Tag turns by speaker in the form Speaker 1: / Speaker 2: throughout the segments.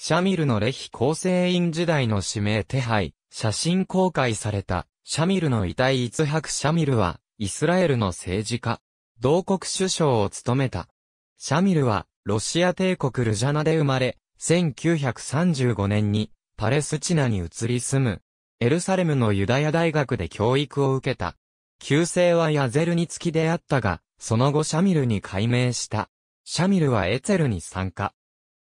Speaker 1: シャミルのレヒ構成員時代の指名手配、写真公開された、シャミルの遺体イツハク・シャミルは、イスラエルの政治家、同国首相を務めた。シャミルは、ロシア帝国ルジャナで生まれ、1935年に、パレスチナに移り住む、エルサレムのユダヤ大学で教育を受けた。旧姓はヤゼルにつきであったが、その後シャミルに改名した。シャミルはエツェルに参加。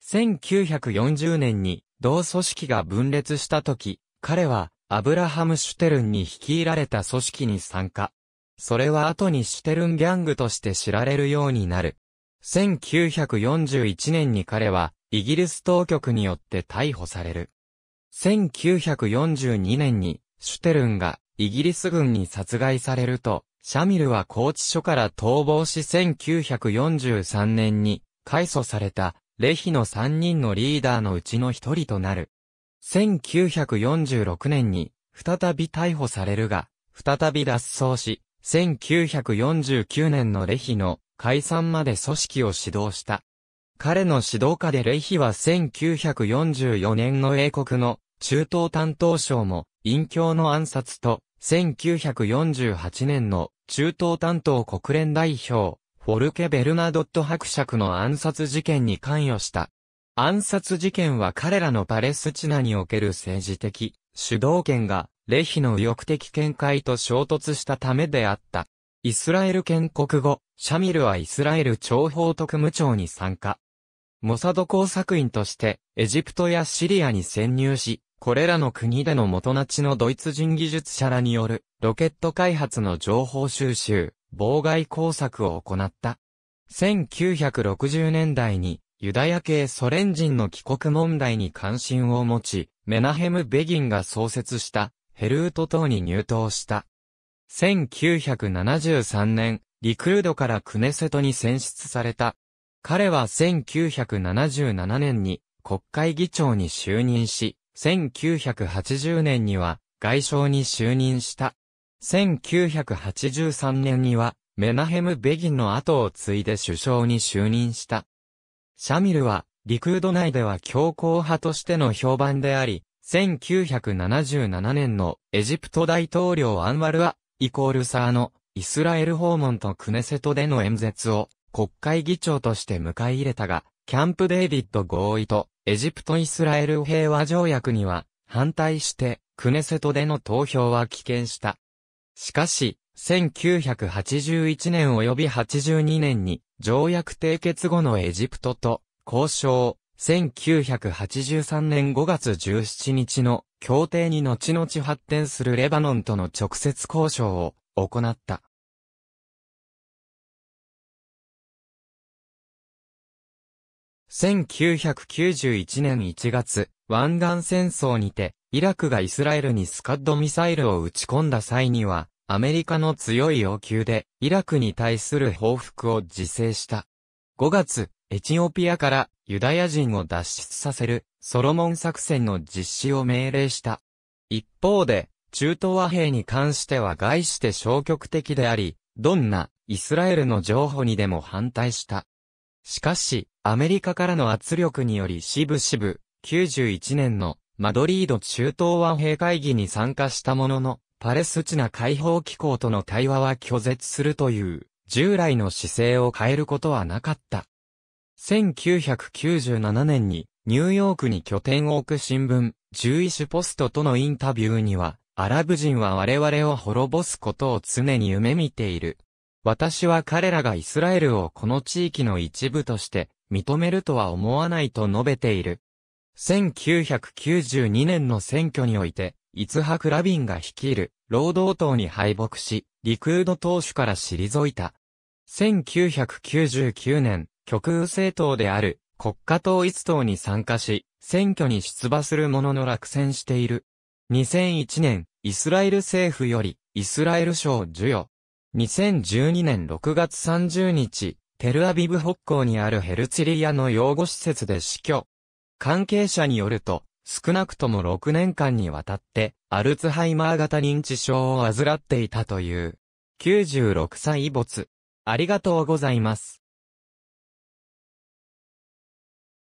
Speaker 1: 1940年に同組織が分裂した時、彼はアブラハム・シュテルンに率いられた組織に参加。それは後にシュテルンギャングとして知られるようになる。1941年に彼はイギリス当局によって逮捕される。1942年にシュテルンがイギリス軍に殺害されると、シャミルは拘置所から逃亡し1943年に、改訴されたレヒの3人のリーダーのうちの一人となる。1946年に、再び逮捕されるが、再び脱走し、1949年のレヒの解散まで組織を指導した。彼の指導下でレヒは1944年の英国の中東担当省も、隠居の暗殺と、1948年の中東担当国連代表、フォルケ・ベルナドット伯爵の暗殺事件に関与した。暗殺事件は彼らのパレスチナにおける政治的主導権がレヒの右翼的見解と衝突したためであった。イスラエル建国後、シャミルはイスラエル諜報特務庁に参加。モサド工作員として、エジプトやシリアに潜入し、これらの国での元なちのドイツ人技術者らによるロケット開発の情報収集、妨害工作を行った。1960年代にユダヤ系ソ連人の帰国問題に関心を持ち、メナヘム・ベギンが創設したヘルート島に入党した。1973年、リクードからクネセトに選出された。彼は1977年に国会議長に就任し、1980年には外相に就任した。1983年には、メナヘム・ベギンの後を継いで首相に就任した。シャミルは、リクード内では強硬派としての評判であり、1977年のエジプト大統領アンワルア、イコールサーのイスラエル訪問とクネセトでの演説を国会議長として迎え入れたが、キャンプデイビッド合意とエジプトイスラエル平和条約には反対してクネセトでの投票は棄権した。しかし、1981年及び82年に条約締結後のエジプトと交渉、1983年5月17日の協定に後々発展するレバノンとの直接交渉を行った。1991年1月、湾岸戦争にて、イラクがイスラエルにスカッドミサイルを撃ち込んだ際には、アメリカの強い要求で、イラクに対する報復を自制した。5月、エチオピアからユダヤ人を脱出させるソロモン作戦の実施を命令した。一方で、中東和平に関しては概して消極的であり、どんなイスラエルの情報にでも反対した。しかし、アメリカからの圧力によりしぶしぶ、91年のマドリード中東和平会議に参加したものの、パレスチナ解放機構との対話は拒絶するという、従来の姿勢を変えることはなかった。1997年に、ニューヨークに拠点を置く新聞、獣医師ポストとのインタビューには、アラブ人は我々を滅ぼすことを常に夢見ている。私は彼らがイスラエルをこの地域の一部として認めるとは思わないと述べている。1992年の選挙において、イツハク・ラビンが率いる労働党に敗北し、リクード党首から退いた。1999年、極右政党である国家統一党に参加し、選挙に出馬するものの落選している。2001年、イスラエル政府より、イスラエル賞授与。2012年6月30日、テルアビブ北港にあるヘルツリアの養護施設で死去。関係者によると、少なくとも6年間にわたって、アルツハイマー型認知症を患っていたという。96歳没。ありがとうございます。